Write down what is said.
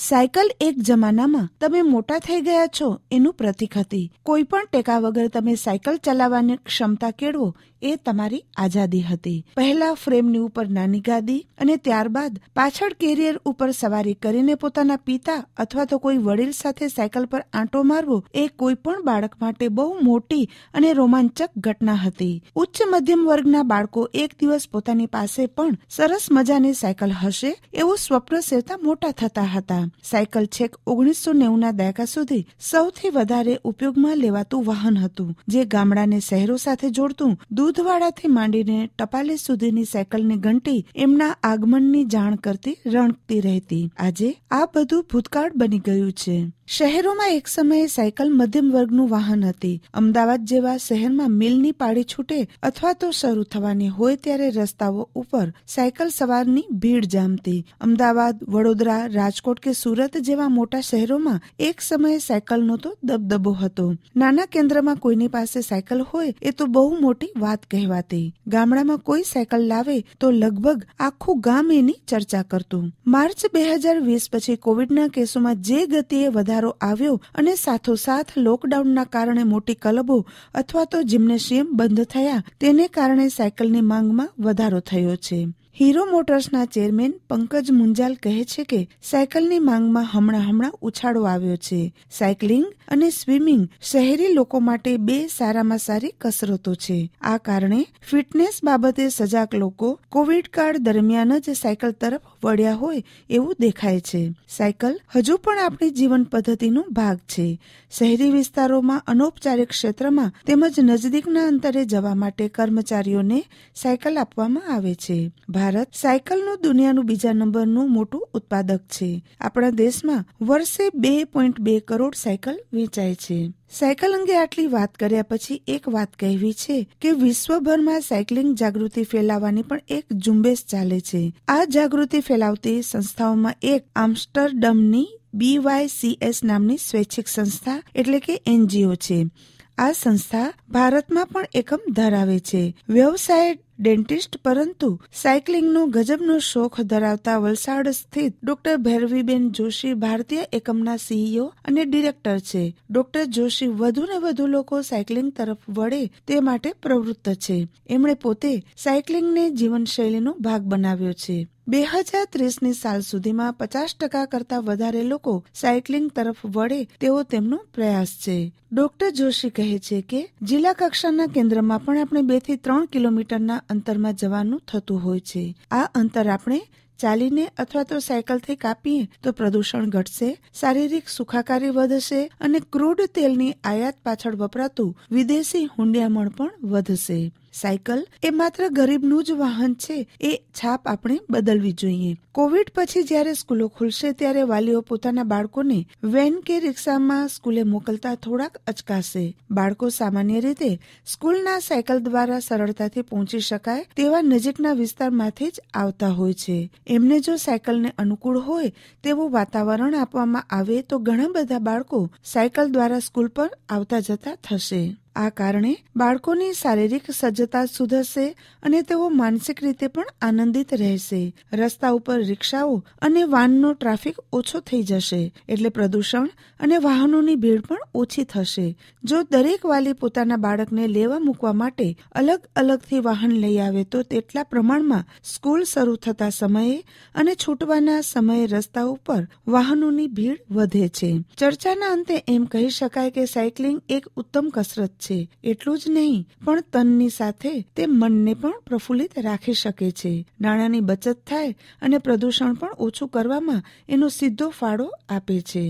cycle એક જમાનામાં તમે મોટા થઈ ગયા છો એનું પ્રતીક હતી કોઈ પણ ટેકા વગર તમે સાયકલ ચલાવવાની ક્ષમતા કેળવો એ તમારી આઝાદી હતી પહેલા ફ્રેમની ઉપર નાની ગાદી અને ત્યારબાદ પાછળ કેરિયર ઉપર સવારી કરીને પોતાના પિતા અથવા તો કોઈ વડીલ સાથે સાયકલ પર આંટો મારવો એ કોઈ પણ બાળક માટે બહુ મોટી અને રોમાંચક ઘટના હતી ઉચ્ચ મધ્યમ વર્ગના બાળકો એક દિવસ પોતાની પાસે પણ સરસ મજાની સાયકલ હશે એવું સ્વપ્ન સેવતા મોટા થતા હતા હતા સાયકલ છેક ઓગણીસો નેવુંના દાયકા સુધી સૌથી વધારે ઉપયોગમાં લેવાતું વાહન હતું જે ગામડાને શહેરો સાથે જોડતું દૂધવાડાથી માંડીને ટપાલી સુધીની સાયકલની ઘંટી એમના આગમનની જાણ કરતી રણકતી રહેતી આજે આ બધું ભૂતકાળ બની ગયું છે શહેરોમાં એક સમયે સાયકલ મધ્યમ વર્ગનું વાહન હતી અમદાવાદ જેવા શહેરમાં મિલની પાડી છૂટે અથવા તો શરૂ થવાની હોય ત્યારે રસ્તાઓ ઉપર સાયકલ સવારની ભીડ જામતી અમદાવાદ વડોદરા રાજકોટ કે સુરત જેવા મોટા શહેરોમાં એક સમયે સાયકલનો તો દબદબો હતો નાના કેન્દ્રમાં કોઈની પાસે સાયકલ હોય એ તો બહુ મોટી વાત કહેવાતી ગામડામાં કોઈ સાયકલ લાવે તો લગભગ આખું ગામ એની ચર્ચા કરતું માર્ચ બે હજાર વીસ પછી કોવિડના કેસોમાં જે ગતિએ વધારો આવ્યો અને સાથોસાથ લોકડાઉનના કારણે મોટી ક્લબો અથવા તો જિમ્નેશિયમ બંધ થયા તેને કારણે સાયકલની માંગમાં વધારો થયો છે હીરો મોટર્સના ચેરમેન પંકજ મુંજાલ કહે છે કે સાયકલની માંગમાં હમણાં હમણાં ઉછાળો આવ્યો છે સાયકલિંગ અને સ્વિમિંગ શહેરી લોકો માટે બે સારામાં સારી કસરતો છે આ કારણે ફિટનેસ બાબતે સજાગ લોકો કોવિડ કાળ દરમિયાન જ સાયકલ તરફ વળ્યા હોય એવું દેખાય છે સાયકલ હજુ પણ આપણી જીવન પદ્ધતિનો ભાગ છે શહેરી વિસ્તારોમાં અનૌપચારિક ક્ષેત્રમાં તેમજ નજદીકના અંતરે જવા માટે કર્મચારીઓને સાયકલ આપવામાં આવે છે ભારત સાયકલનું દુનિયાનું બીજા નંબરનું મોટું ઉત્પાદક છે આપણા દેશમાં વર્ષે બે પોઈન્ટ બે કરોડ સાયકલ વેચાય છે સાયકલ અંગે આટલી વાત કર્યા પછી એક વાત કહેવી છે કે વિશ્વભરમાં સાયકલિંગ જાગૃતિ ફેલાવવાની પણ એક ઝુંબેશ ચાલે છે આ જાગૃતિ ફેલાવતી સંસ્થાઓમાં એક આમ્સ્ટરડમની બીવાયસીએસ નામની સ્વૈચ્છિક સંસ્થા એટલે કે એનજીઓ છે આ સંસ્થા ભારતમાં પણ એકમ ધરાવે છે વ્યવસાય ડેન્ટિસ્ટ પરંતુ સાયકલિંગનો ગજબનો શોખ ધરાવતા વલસાડ સ્થિત ડોક્ટર ભૈરવીબેન જોશી ભારતીય એકમના સીઈઓ અને ડિરેક્ટર છે ડોક્ટર જોશી વધુ ને વધુ લોકો સાયકલિંગ તરફ વળે તે માટે પ્રવૃત્ત છે એમણે પોતે સાયકલિંગને જીવનશૈલીનો ભાગ બનાવ્યો છે બે હજાર ત્રીસની સાલ સુધીમાં પચાસ ટકા કરતાં વધારે લોકો સાયકલિંગ તરફ વળે તેવો તેમનો પ્રયાસ છે ડોક્ટર જોશી કહે છે કે જિલ્લા કક્ષાના કેન્દ્રમાં પણ આપણે બે થી ત્રણ કિલોમીટરના અંતરમાં જવાનું થતું હોય છે આ અંતર આપણે ચાલીને અથવા તો સાયકલથી કાપીએ તો પ્રદૂષણ ઘટશે શારીરિક સુખાકારી વધશે અને ક્રૂડ તેલની આયાત પાછળ વપરાતું વિદેશી હુંડિયામણ પણ વધશે સાયકલ એ માત્ર ગરીબનું જ વાહન છે એ છાપ આપણે બદલવી જોઈએ કોવિડ પછી જ્યારે સ્કૂલો ખુલશે ત્યારે વાલીઓ પોતાના બાળકોને વેન કે રિક્ષામાં સ્કૂલે મોકલતા થોડાક અચકાશે બાળકો સામાન્ય રીતે સ્કૂલના સાયકલ દ્વારા સરળતાથી પહોંચી શકાય તેવા નજીકના વિસ્તારમાંથી જ આવતા હોય છે એમને જો સાયકલને અનુકૂળ હોય તેવું વાતાવરણ આપવામાં આવે તો ઘણા બધા બાળકો સાયકલ દ્વારા સ્કૂલ પર આવતા જતા થશે આ કારણે બાળકોની શારીરિક સજ્જતા સુધરશે અને તેઓ માનસિક રીતે પણ આનંદિત રહેશે રસ્તા ઉપર રિક્ષાઓ અને વાનનો ટ્રાફિક ઓછો થઈ જશે એટલે પ્રદૂષણ અને વાહનોની ભીડ પણ ઓછી થશે જો દરેક વાલી પોતાના બાળકને લેવા મૂકવા માટે અલગ અલગથી વાહન લઈ આવે તો તેટલા પ્રમાણમાં સ્કૂલ શરૂ થતા સમયે અને છૂટવાના સમયે રસ્તા ઉપર વાહનોની ભીડ વધે છે ચર્ચાના અંતે એમ કહી શકાય કે સાયકલિંગ એક ઉત્તમ કસરત છે એટલું જ નહીં પણ તનની સાથે તે મનને પણ પ્રફુલ્લિત રાખી શકે છે નાણાંની બચત થાય અને પ્રદૂષણ પણ ઓછું કરવામાં એનો સીધો ફાળો આપે છે